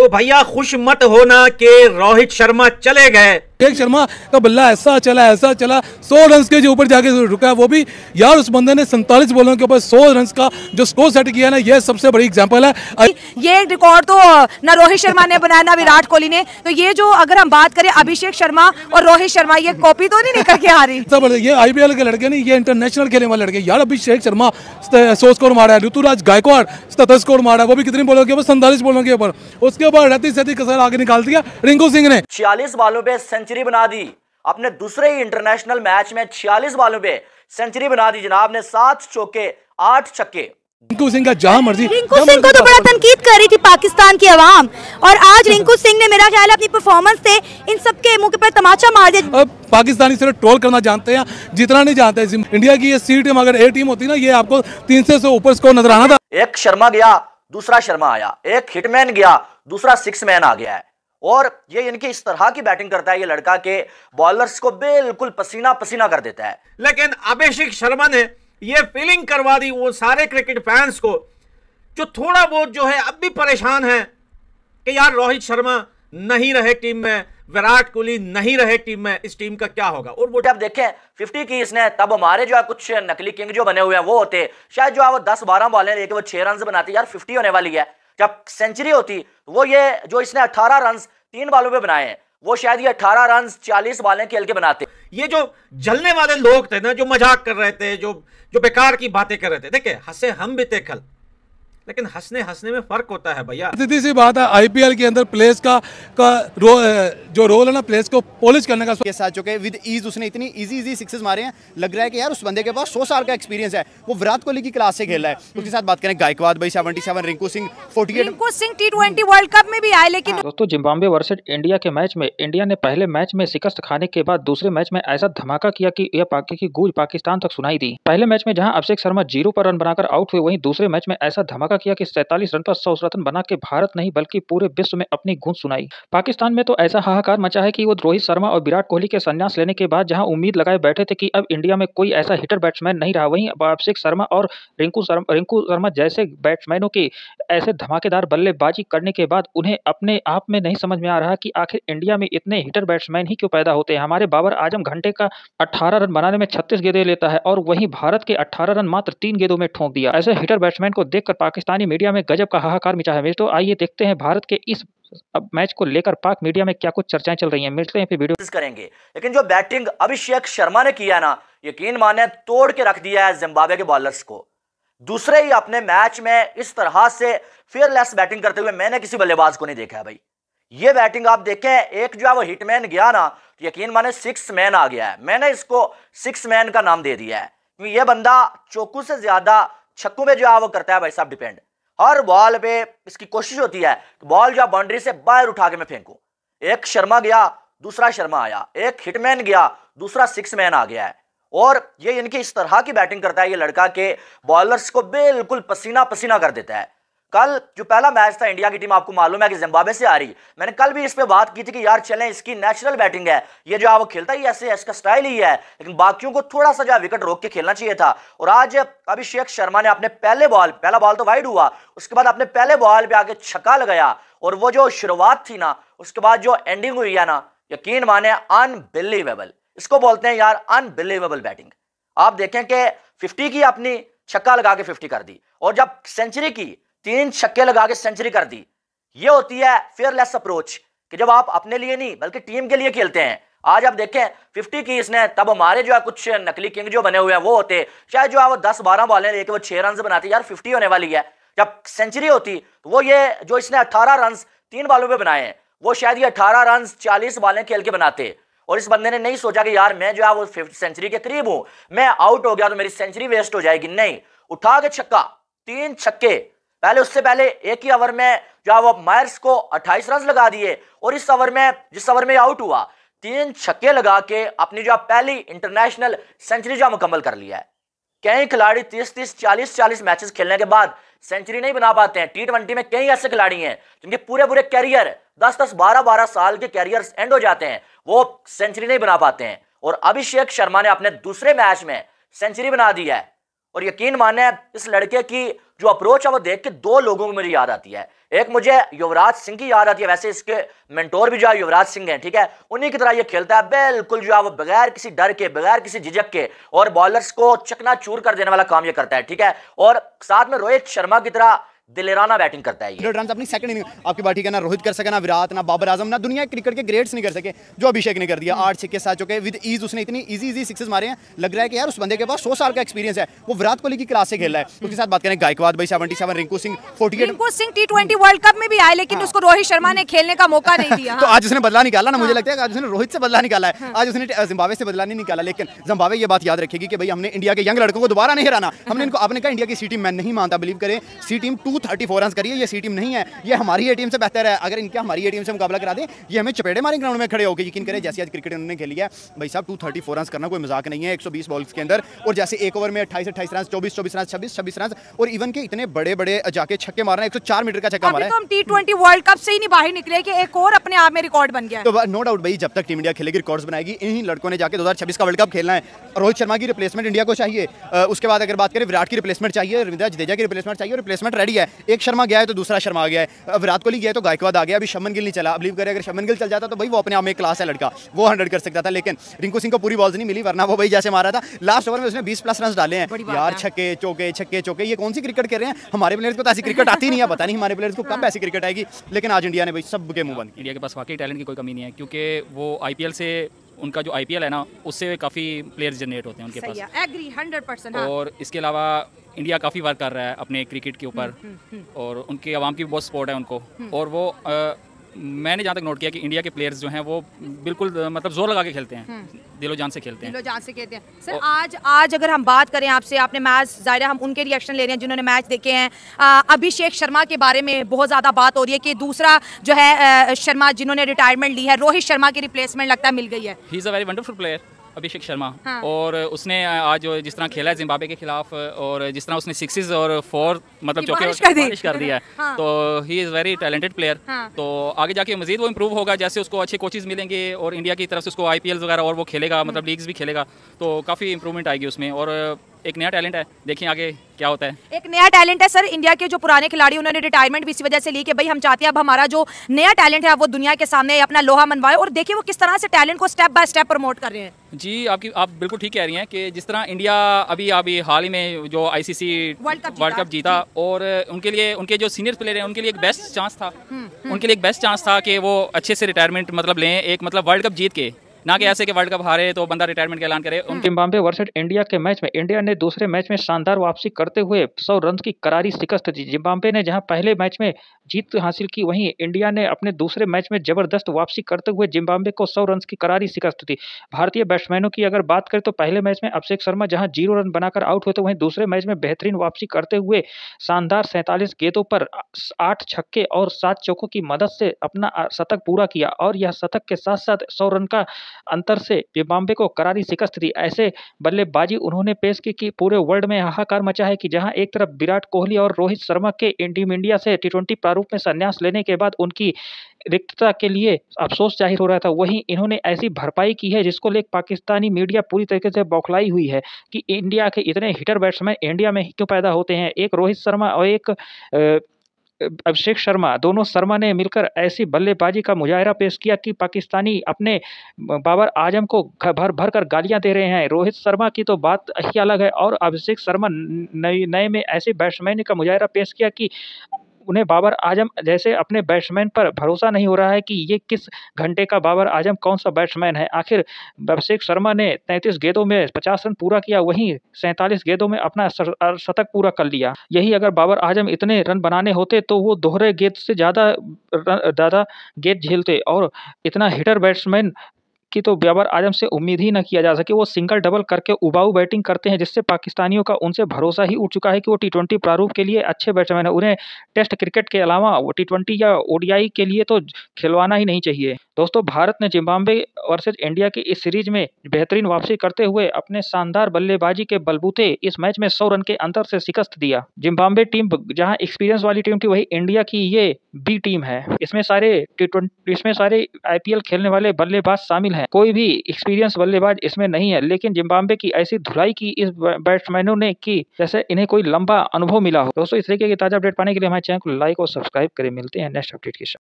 तो भैया खुश मत होना कि रोहित शर्मा चले गए टेक शर्मा का बल्ला ऐसा चला ऐसा चला सौ रन के जो ऊपर जाके रुका वो भी यार उस बंदे ने सैंतालीस बॉलों के ऊपर सौ रन का जो स्कोर सेट किया ना ये सबसे बड़ी एग्जाम्पल है ये रिकॉर्ड तो ना रोहित शर्मा ने बनाया ना विराट कोहली ने तो ये जो अगर हम बात करें अभिषेक शर्मा और रोहित शर्मा ये कॉपी तो नहीं निकल के आ रही सब ये आईपीएल के लड़के नहीं ये इंटरनेशनल खेलने वाले लड़के यार अभिषेक शर्मा सौ स्कोर मारा है ऋतुराज गायकवाड़ सतर स्कोर मारा है वो भी कितने बॉलों के ऊपर सैंतालीस बॉलों के ऊपर उसके ऊपर रहती कसर आगे निकाल दिया रिंकू सिंह ने छियालीस बॉलों पे सेंचुरी बना दी अपने दूसरे ही इंटरनेशनल मैच में छियालीस बालों पे सेंचुरी बना दी जनाब ने सात चौके आठ छक्के रिंकू सिंह का जहां मर्जी रिंकू सिंह को तो बड़ा तनकीद कर रही थी पाकिस्तान की आवाम और आज रिंकू सिंह ने मेरा ख्याल है अपनी परफॉर्मेंस से इन सबके मुंह पर तमाचा मार दिया पाकिस्तानी सिर्फ ट्रोल करना जानते हैं जितना नहीं जानते इंडिया की ये सी टीम अगर ए टीम होती ना ये आपको तीन सौ ऊपर स्कोर नजर आना था एक शर्मा गया दूसरा शर्मा आया एक हिटमैन गया दूसरा सिक्स मैन आ गया है और ये इनकी इस तरह की बैटिंग करता है ये लड़का के बॉलर्स को बिल्कुल पसीना पसीना कर देता है लेकिन अभिषेक शर्मा ने ये फीलिंग करवा दी वो सारे क्रिकेट फैंस को जो थोड़ा बहुत जो है अब भी परेशान है कि यार रोहित शर्मा नहीं रहे टीम में विराट कोहली नहीं रहे टीम में इस टीम का क्या होगा और वो आप देखें 50 की इसने तब हमारे जो है कुछ नकली किंग जो बने हुए हैं वो होते शायद जो है वो 10 12 बॉलें लेके वो 6 रन बनाते यार 50 होने वाली है जब सेंचुरी होती तो वो ये जो इसने 18 रन तीन बालों पे बनाए हैं वो शायद ये 18 रन 40 बालें खेल के बनाते ये जो जलने वाले लोग थे ना जो मजाक कर रहे थे जो जो बेकार की बातें कर रहे थे देखिए हंसे हम भी थे कल लेकिन हंसने हंसने में फर्क होता है भैया सीधी सी बात है आईपीएल के अंदर प्लेस का का रो, जो रोल है ना प्लेस को पॉलिश करने का ये साथ चुके विद ईज उसने इतनी इजी इजी सिक्सेस मारे हैं लग रहा है कि यार उस बंदे के पास सौ साल का एक्सपीरियंस है वो विराट कोहली की क्लास से खेल रहा है हम्म। उसके साथ बात करें गायकवाद भाई seventy seven Rinku Singh forty Rinku Singh T twenty world cup में भी आए लेकिन दोस्तों जिम्बाबे वर्सेज इंडिया के मैच में इंडिया ने पहले मैच में शिकस्त खाने के बाद दूसरे मैच में ऐसा धमाका किया कि यह पाकि की गूज पाकिस्तान तक सुनाई दी पहले मैच में जहाँ अभिषेक शर्मा जीरो पर रन बनाकर आउट हुए वही दूसरे मैच में ऐसा धमाका पूरा किया कि सैतालीस रन पर सौ रन बना के भारत नहीं बल्कि पूरे विश्व में अपनी गूंज सुनाई पाकिस्तान में तो ऐसा हाहाकार मचा है कि वो रोहित शर्मा और विराट कोहली के संन्यास लेने के बाद जहां उम्मीद लगाए बैठे थे कि अब इंडिया में कोई ऐसा हिटर बैट्समैन नहीं रहा वहीं अभिषेक शर्मा और रिंकू शर्मा रिंकू शर्मा जैसे बैट्समैनों की ऐसे धमाकेदार बल्लेबाजी करने के बाद उन्हें अपने आप में नहीं समझ में आ रहा कि आखिर इंडिया में इतने हिटर बैट्समैन ही क्यों पैदा होते हैं हमारे बाबर आजम घंटे का अट्ठारह रन बनाने में छत्तीस गेंदे लेता है और वहीं भारत के अट्ठारह रन मात्र तीन गेंदों में ठोंक दिया ऐसे हिटर बैट्समैन को देखकर पाकिस्तान पाकिस्तानी मीडिया में गजब का हाहाकार मिचा है तो आइए देखते हैं भारत के इस अब मैच को लेकर पाक मीडिया में क्या कुछ चर्चाएं चल रही हैं मिलते हैं फिर वीडियो करेंगे लेकिन जो बैटिंग अभिषेक शर्मा ने किया ना यकीन माने तोड़ के रख दिया है जिम्बाब्वे के बॉलर्स को दूसरे ही अपने मैच में इस तरह से फेयरलेस बैटिंग करते हुए मैंने किसी बल्लेबाज को नहीं देखा है भाई ये बैटिंग आप देखें एक जो है वो हिटमैन गया ना तो यकीन माने सिक्स मैन आ गया है मैंने इसको सिक्स मैन का नाम दे दिया है तो यह बंदा चौकू से ज्यादा छक्कों में जो है वो करता है भाई साहब डिपेंड हर बॉल पे इसकी कोशिश होती है कि बॉल जो बाउंड्री से बाहर उठा के मैं फेंकू एक शर्मा गया दूसरा शर्मा आया एक हिटमैन गया दूसरा सिक्स मैन आ गया है और ये इनकी इस तरह की बैटिंग करता है ये लड़का के बॉलर्स को बिल्कुल पसीना पसीना कर देता है कल जो पहला मैच था इंडिया की टीम आपको मालूम है कि जिम्बाब्वे से आ रही है मैंने कल भी इस पे बात की थी कि यार चलें इसकी नेचुरल बैटिंग है ये जो आप खेलता ही ऐसे इसका स्टाइल ही है लेकिन बाकियों को थोड़ा सा जो विकेट रोक के खेलना चाहिए था और आज अभिषेक शर्मा ने अपने पहले बॉल पहला बॉल तो वाइड हुआ उसके बाद अपने पहले बॉल पर आगे छक्का लगाया और वो जो शुरुआत थी ना उसके बाद जो एंडिंग हुई है ना यकीन माने अनबिलीवेबल इसको बोलते हैं यार अनबिलीवेबल बैटिंग आप देखें कि फिफ्टी की अपनी छक्का लगा के फिफ्टी कर दी और जब सेंचुरी की तीन छक्के लगा के सेंचुरी कर दी ये होती है फेयरलेस अप्रोच कि जब आप अपने लिए नहीं बल्कि टीम के लिए खेलते हैं आज आप देखें 50 की इसने तब हमारे जो है कुछ नकली किंग जो बने हुए हैं वो होते चाहे जो है वो दस बारह बॉलें लेके वो छह रन बनाते यार 50 होने वाली है जब सेंचुरी होती तो वो ये जो इसने 18 रन तीन बालों पे बनाए हैं वो शायद ये 18 रन 40 बॉलें खेल के बनाते और इस बंदे ने नहीं सोचा कि यार मैं जो है वो फिफ्ट सेंचुरी के करीब हूं मैं आउट हो गया तो मेरी सेंचुरी वेस्ट हो जाएगी नहीं उठा के छक्का तीन छक्के पहले उससे पहले एक ही ओवर में जो है वो मायर्स को 28 रन लगा दिए और इस ओवर में जिस ओवर में आउट हुआ तीन छक्के लगा के अपनी जो पहली इंटरनेशनल सेंचुरी जो मुकम्मल कर लिया है कई खिलाड़ी तीस तीस चालीस चालीस मैचेस खेलने के बाद सेंचुरी नहीं बना पाते हैं टी ट्वेंटी में कई ऐसे खिलाड़ी हैं जिनके पूरे पूरे कैरियर दस दस बारह बारह साल के कैरियर एंड हो जाते हैं वो सेंचुरी नहीं बना पाते हैं और अभिषेक शर्मा ने अपने दूसरे मैच में सेंचुरी बना दी है और यकीन माने इस लड़के की जो अप्रोच है वो देख के दो लोगों को मेरी याद आती है एक मुझे युवराज सिंह की याद आती है वैसे इसके मेंटोर भी जो है युवराज सिंह हैं ठीक है उन्हीं की तरह ये खेलता है बिल्कुल जो है वो बगैर किसी डर के बगैर किसी झिझक के और बॉलर्स को चकना चूर कर देने वाला काम ये करता है ठीक है और साथ में रोहित शर्मा की तरह दिलेराना बैटिंग करता है ये रन अपनी सेकंड इनिंग आपकी बात ठीक है ना रोहित कर सके ना विराट ना बाबर आजम ना दुनिया क्रिकेट के ग्रेट्स नहीं कर सके जो अभिषेक ने कर दिया आठ छक्के साथ चुके विद ईज उसने इतनी इजी इजी सिक्स मारे हैं लग रहा है कि यार उस बंदे के पास सौ साल का एक्सपीरियंस है वो विराट कोहली की क्लास से खेल रहा है उसके साथ बात करें गायकवाद भाई seventy seven Rinku Singh forty Rinku Singh T twenty world cup में भी आए लेकिन उसको रोहित शर्मा ने खेलने का मौका नहीं दिया तो आज उसने बदला निकाला ना मुझे हाँ। लगता है आज उसने रोहित से बदला निकाला है हाँ। आज उसने जिम्बावे से बदला नहीं निकाला लेकिन जिम्बावे ये बात याद रखेगी कि भाई हमने इंडिया के यंग लड़कों को दोबारा नहीं हराना हमने हाँ। इनको आपने कहा इंडिया की सी टीम मैं नहीं मानता बिलीव करें see team two thirty four run करिए ये सी टीम नहीं है ये हमारी ए टीम से बेहतर है अगर इनका हमारी ए टीम से मुकाबला करा दें ये हमें चपेटे मारे ग्राउंड में खड़े गए यकीन करें जैसे आज क्रिकेट उन्होंने खेली है भाई साहब टू थर्टी फोर रन करना कोई मजाक नहीं है एक सौ बीस बॉल्स के अंदर और जैसे एक ओवर में अट्ठाईस अट्ठाईस रन चौबीस चौबीस रन छब्बीस छब्बीस रन और इवन के इतने बड़े बड़े जाके छक्के मारना एक सौ चार मीटर का छक्का मारा तो हम टी ट्वेंटी वर्ल्ड कप से ही नहीं बाहर निकले कि एक और अपने आप में रिकॉर्ड बन गया तो नो डाउट भाई जब तक टीम इंडिया खेलेगी रिकॉर्ड्स बनाएगी इन्हीं लड़कों ने जाकर दो का वर्ल्ड कप खेलना है रोहित शर्मा की रिप्लेसमेंट इंडिया को चाहिए उसके बाद अगर बात करें विराट की रिप्लेसमेंट चाहिए रविंद्र जडेजा की रिप्लेसमेंट चाहिए रिप्लेसमेंट रेडी है एक शर्मा गया है तो दूसरा शर्मा आ गया है विराट कोहली गया तो गायकवाद आ गया अभी शमन गिल नहीं चला अब करे अगर शमन गिल चल जाता तो भाई वो अपने आप में क्लास है लड़का वो हंड्रेड कर सकता था लेकिन रिंकू सिंह को पूरी बॉल्स नहीं मिली वरना वो भाई जैसे मारा था लास्ट ओवर में उसने बीस प्लस रन डाले हैं यार छक्के चौके छक्के चौके ये कौन सी क्रिकेट कर रहे हैं हमारे प्लेयर्स को तो ऐसी क्रिकेट आती नहीं है पता नहीं हमारे प्लेयर्स को कब हाँ। ऐसी क्रिकेट आएगी लेकिन आज इंडिया ने भाई सबके मुंह बंद इंडिया के पास वाकई टैलेंट की कोई कमी नहीं है क्योंकि वो आईपीएल से उनका जो आई है ना उससे काफ़ी प्लेयर्स जनरेट होते हैं उनके पास एग्री हंड्रेड परसेंट और इसके अलावा इंडिया काफ़ी वर्क कर रहा है अपने क्रिकेट के ऊपर हम्म, हम्म, हम्म। और उनके आवाम की भी बहुत सपोर्ट है उनको और वो मैंने जहाँ तक नोट किया कि इंडिया के प्लेयर्स जो हैं वो बिल्कुल मतलब जोर लगा के खेलते हैं हम्म। दिलो जान से खेलते हैं दिलो जान से खेलते हैं सर आज आज अगर हम बात करें आपसे आपने मैच ज़ाहिर हम उनके रिएक्शन ले रहे हैं जिन्होंने मैच देखे हैं अभिषेक शर्मा के बारे में बहुत ज़्यादा बात हो रही है कि दूसरा जो है शर्मा जिन्होंने रिटायरमेंट ली है रोहित शर्मा की रिप्लेसमेंट लगता है मिल गई है he is a very wonderful player Abhishek Sharma हाँ। और उसने आज जिस तरह खेला है जिम्बाबे के खिलाफ और जिस तरह उसने सिक्सिस और फोर मतलब चौके बारिश कर, कर दिया है हाँ। तो he is very talented player तो आगे जाके मजीद वो इम्प्रूव होगा जैसे उसको अच्छे कोचेज मिलेंगे और इंडिया की तरफ से उसको आई वगैरह और वो खेलेगा मतलब लीग्स हाँ। भी खेलेगा तो काफ़ी इंप्रूवमेंट आएगी उसमें और एक नया टैलेंट है देखिए आगे क्या होता है एक नया टैलेंट है सर इंडिया के जो पुराने खिलाड़ी उन्होंने रिटायरमेंट भी इसी वजह से ली कि भाई हम चाहते हैं अब हमारा जो नया टैलेंट है वो दुनिया के सामने अपना लोहा मनवाए और देखिए वो किस तरह से टैलेंट को स्टेप बाय स्टेप प्रमोट कर रहे हैं जी आपकी आप बिल्कुल ठीक कह रही हैं कि जिस तरह इंडिया अभी अभी हाल ही में जो ICC world cup world cup जीता और उनके लिए उनके जो सीनियर प्लेयर हैं उनके लिए एक बेस्ट हाँ चांस था हम्म, हम्म। उनके लिए एक बेस्ट चांस था कि वो अच्छे से रिटायरमेंट मतलब लें एक मतलब वर्ल्ड कप जीत के ना कि ऐसे कि वर्ल्ड कप हारे तो बंदा रिटायरमेंट का ऐलान करे हम्म। जिम्बाब्वे वर्सेज इंडिया के मैच में इंडिया ने दूसरे मैच में शानदार वापसी करते हुए सौ रन की करारी शिकस्त दी जिम्बाबे ने जहां पहले मैच में जीत हासिल की वहीं इंडिया ने अपने दूसरे मैच में जबरदस्त वापसी करते हुए जिम्बाबे को सौ रन की करारी शिकस्त दी भारतीय बैट्समैनों की अगर बात करें तो पहले मैच में अभिषेक शर्मा जहाँ जीरो रन बनाकर आउट हुए तो वहीं दूसरे मैच में बेहतरीन वापसी करते हुए शानदार सैंतालीस गेंदों पर आठ छक्के और सात चौकों की मदद से अपना शतक पूरा किया और यह शतक के साथ साथ सौ रन का अंतर से जिम्बाब्वे को करारी शिकस्त दी ऐसे बल्लेबाजी उन्होंने पेश की कि पूरे वर्ल्ड में हाहाकार मचा है कि जहां एक तरफ विराट कोहली और रोहित शर्मा के टीम इंडिया से टी प्रारूप में संन्यास लेने के बाद उनकी रिक्तता के लिए अफसोस जाहिर हो रहा था वहीं इन्होंने ऐसी भरपाई की है जिसको लेकर पाकिस्तानी मीडिया पूरी तरीके से बौखलाई हुई है कि इंडिया के इतने हिटर बैट्समैन इंडिया में ही क्यों पैदा होते हैं एक रोहित शर्मा और एक अभिषेक शर्मा दोनों शर्मा ने मिलकर ऐसी बल्लेबाजी का मुजाहरा पेश किया कि पाकिस्तानी अपने बाबर आजम को भर भर कर गालियां दे रहे हैं रोहित शर्मा की तो बात ही अलग है और अभिषेक शर्मा नए में ऐसे बैट्समैन का मुजाहरा पेश किया कि उन्हें बाबर आजम जैसे अपने बैट्समैन पर भरोसा नहीं हो रहा है कि ये किस घंटे का बाबर आजम कौन सा बैट्समैन है आखिर अभिषेक शर्मा ने तैंतीस गेंदों में पचास रन पूरा किया वहीं सैंतालीस गेंदों में अपना शतक पूरा कर लिया यही अगर बाबर आजम इतने रन बनाने होते तो वो दोहरे गेंद से ज़्यादा ज़्यादा गेंद झेलते और इतना हिटर बैट्समैन की तो ब्याबर आजम से उम्मीद ही न किया जा सके वो सिंगल डबल करके उबाऊ बैटिंग करते हैं जिससे पाकिस्तानियों का उनसे भरोसा ही उठ चुका है कि वो टी ट्वेंटी प्रारूप के लिए अच्छे बैट्समैन है उन्हें टेस्ट क्रिकेट के अलावा वो टी ट्वेंटी या ओडीआई के लिए तो खिलवाना ही नहीं चाहिए दोस्तों भारत ने जिम्बाब्वे वर्सेज इंडिया की इस सीरीज में बेहतरीन वापसी करते हुए अपने शानदार बल्लेबाजी के बलबूते इस मैच में सौ रन के अंतर से शिकस्त दिया जिम्बाब्वे टीम जहां एक्सपीरियंस वाली टीम थी वही इंडिया की ये बी टीम है इसमें सारे टी इसमें सारे आईपीएल खेलने वाले बल्लेबाज शामिल है कोई भी एक्सपीरियंस बल्लेबाज इसमें नहीं है लेकिन जिम्बाब्वे की ऐसी धुलाई की इस बैट्समैनों ने की जैसे इन्हें कोई लंबा अनुभव मिला हो दोस्तों इस तरीके की ताजा अपडेट पाने के लिए हमारे चैनल को लाइक और सब्सक्राइब करें मिलते हैं नेक्स्ट अपडेट के साथ